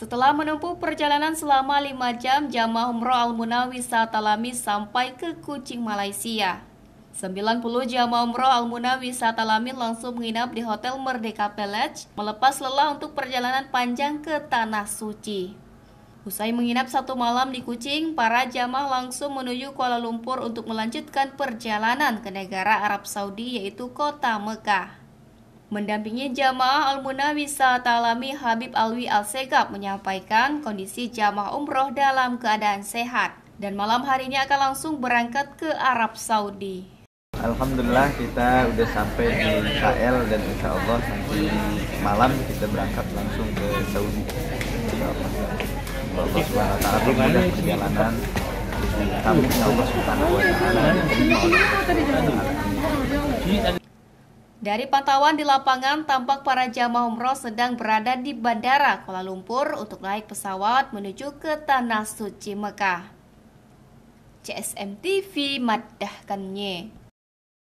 Setelah menempuh perjalanan selama 5 jam, jamaah umroh Al-Munawi Satalami sampai ke Kucing, Malaysia. 90 jamaah umroh Al-Munawi Satalami langsung menginap di Hotel Merdeka Village, melepas lelah untuk perjalanan panjang ke Tanah Suci. Usai menginap satu malam di Kucing, para jamaah langsung menuju Kuala Lumpur untuk melanjutkan perjalanan ke negara Arab Saudi yaitu kota Mekah. Mendampingi jamaah Al-Munawisa Talami Habib Alwi Al-Segab menyampaikan kondisi jamaah umroh dalam keadaan sehat dan malam hari ini akan langsung berangkat ke Arab Saudi. Alhamdulillah kita udah sampai di KL dan insya Allah nanti malam kita berangkat langsung ke Saudi. Allah Subhanahu Wa Taala mudah perjalanan kami insya Allah Subhanahu Wa Taala. Dari pantauan di lapangan, tampak para jamaah umroh sedang berada di Bandara Kuala Lumpur untuk naik pesawat menuju ke Tanah Suci Mekah. CSM TV